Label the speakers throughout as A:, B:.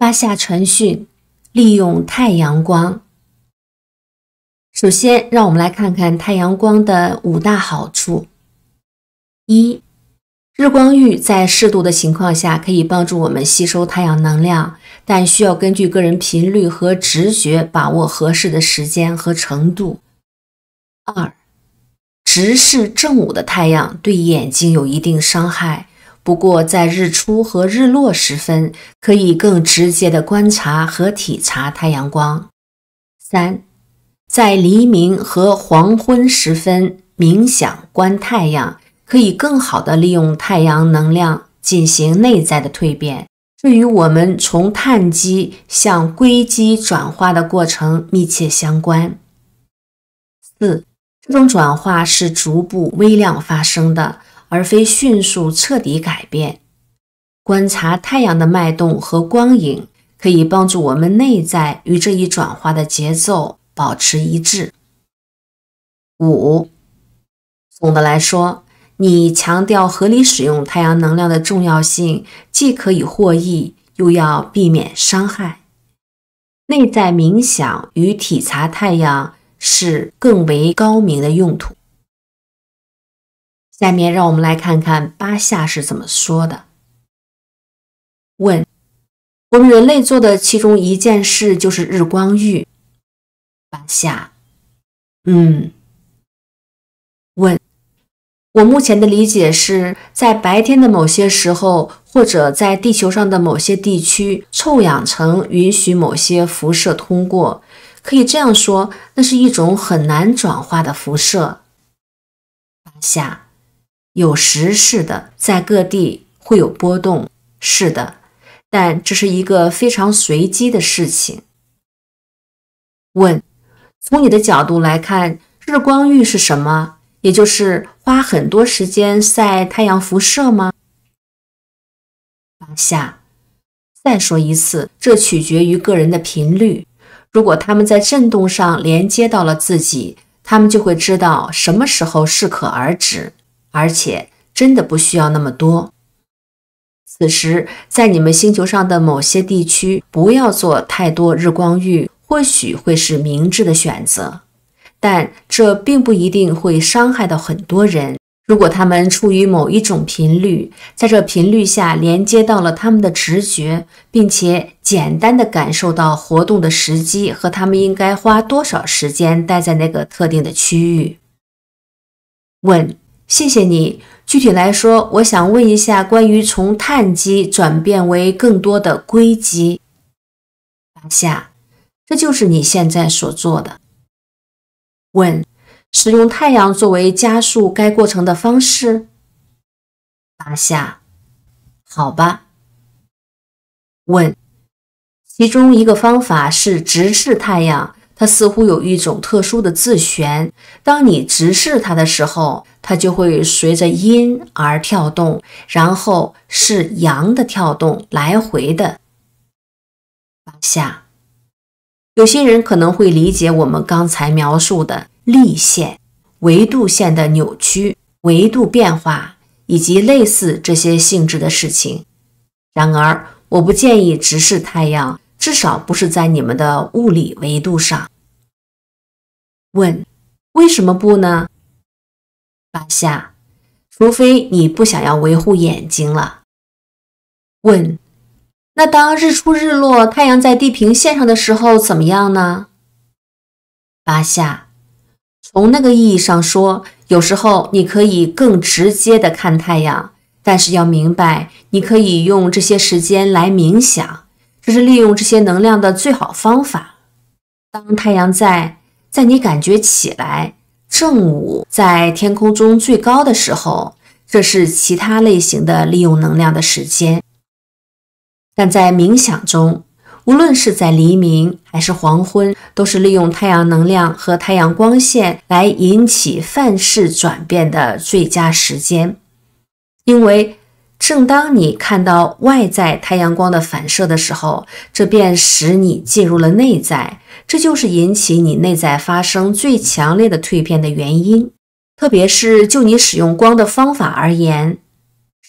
A: 八下传讯，利用太阳光。首先，让我们来看看太阳光的五大好处。一，日光浴在适度的情况下可以帮助我们吸收太阳能量，但需要根据个人频率和直觉把握合适的时间和程度。二，直视正午的太阳对眼睛有一定伤害。不过，在日出和日落时分，可以更直接的观察和体察太阳光。三，在黎明和黄昏时分冥想观太阳，可以更好地利用太阳能量进行内在的蜕变。这与我们从碳基向硅基转化的过程密切相关。四，这种转化是逐步、微量发生的。而非迅速彻底改变。观察太阳的脉动和光影，可以帮助我们内在与这一转化的节奏保持一致。五，总的来说，你强调合理使用太阳能量的重要性，既可以获益，又要避免伤害。内在冥想与体察太阳
B: 是更为高明的用途。下面让我们来看看巴夏是怎么说的。问我们人类做的其中一件事就是日光浴。巴夏，
A: 嗯。问，我目前的理解是在白天的某些时候，或者在地球上的某些地区，臭氧层允许某些辐射通过。可以这样说，那是一种很难转化的辐射。巴夏。有时是的，在各地会有波动，是的，但这是一个非常随机的事情。问：从你的角度来看，日光浴是什么？也就是花很多时间晒太阳辐射吗？八下，再说一次，这取决于个人的频率。如果他们在振动上连接到了自己，他们就会知道什么时候适可而止。而且真的不需要那么多。此时，在你们星球上的某些地区，不要做太多日光浴，或许会是明智的选择。但这并不一定会伤害到很多人，如果他们处于某一种频率，在这频率下连接到了他们的直觉，并且简单的感受到活动的时机和他们应该花多少时间待在那个特定的区域。问。谢谢你。具体来说，我想问一下，关于从碳基转变为更多的硅基，阿下，这就是你现在所做的。
B: 问，使用太阳作为加速该过程的方式，八下，好吧。
A: 问，其中一个方法是直视太阳。它似乎有一种特殊的自旋。当你直视它的时候，它就会随着阴而跳动，然后是阳的跳动，来回的下。有些人可能会理解我们刚才描述的立线、维度线的扭曲、维度变化以及类似这些性质的事情。然而，我不建议直视太阳。至少不是在你们的物理维度上。
B: 问为什么不呢？巴夏，除非你不想要维护眼睛了。问，那当
A: 日出日落，太阳在地平线上的时候怎么样呢？巴夏，从那个意义上说，有时候你可以更直接的看太阳，但是要明白，你可以用这些时间来冥想。这是利用这些能量的最好方法。当太阳在在你感觉起来正午在天空中最高的时候，这是其他类型的利用能量的时间。但在冥想中，无论是在黎明还是黄昏，都是利用太阳能量和太阳光线来引起范式转变的最佳时间，因为。正当你看到外在太阳光的反射的时候，这便使你进入了内在，这就是引起你内在发生最强烈的蜕变的原因。特别是就你使用光的方法而言，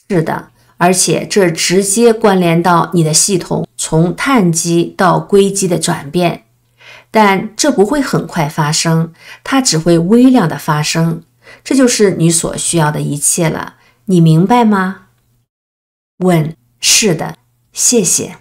A: 是的，而且这直接关联到你的系统从碳基到硅基的转变。但这不会很快发生，它只会微量的发生。这就是你所需要的一切了，你明白吗？问是的，谢谢。